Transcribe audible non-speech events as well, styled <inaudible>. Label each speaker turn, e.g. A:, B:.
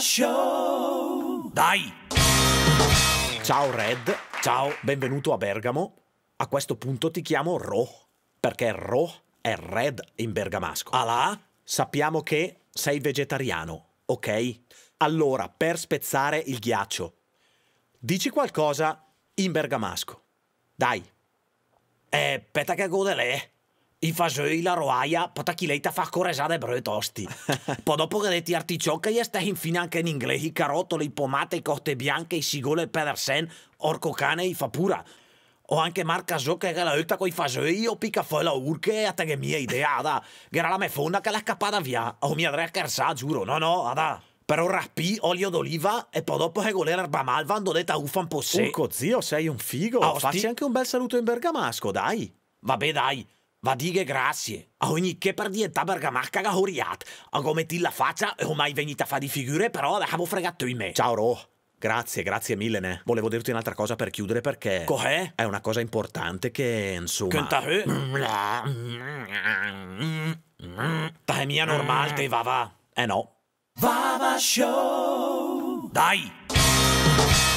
A: Show. Dai!
B: Ciao Red, ciao, benvenuto a Bergamo. A questo punto ti chiamo Ro, perché Ro è Red in bergamasco. Alà, sappiamo che sei vegetariano, ok? Allora, per spezzare il ghiaccio, dici qualcosa in bergamasco. Dai. Eh, peta che godele i fasoi, la roaia, poi chi lei ti fa coresare breve tosti. <laughs> poi dopo che detti articioca, e stai infine anche in inglese, i carotole, i pomate, i coste bianche, i sigole, pedersen, orco cane, i fa pura. O anche marca Zocca che la con i fasoi, o picca fuori la urche, a te che mia idea, da. Che era la me fonda che l'ha scappata via, o mi andrei a carsà, giuro, no no, da. Però rapì olio d'oliva e poi dopo che l'erba malva andò detta uffa un po' secco. Urco zio, sei un figo, ah, facci anche un bel saluto in bergamasco, dai. Vabbè dai. Va Vadighe grazie. A ogni che per di bergamacca che horiat. A come ti la faccia e ho mai venita a fare di figure, però avevo fregato in me. Ciao Ro. Grazie, grazie mille, ne. Volevo dirti un'altra cosa per chiudere perché... Cos'è? È una cosa importante che, insomma... Che eh? Ta è mia normale, te va va. Eh no.
A: Vava Show! Dai!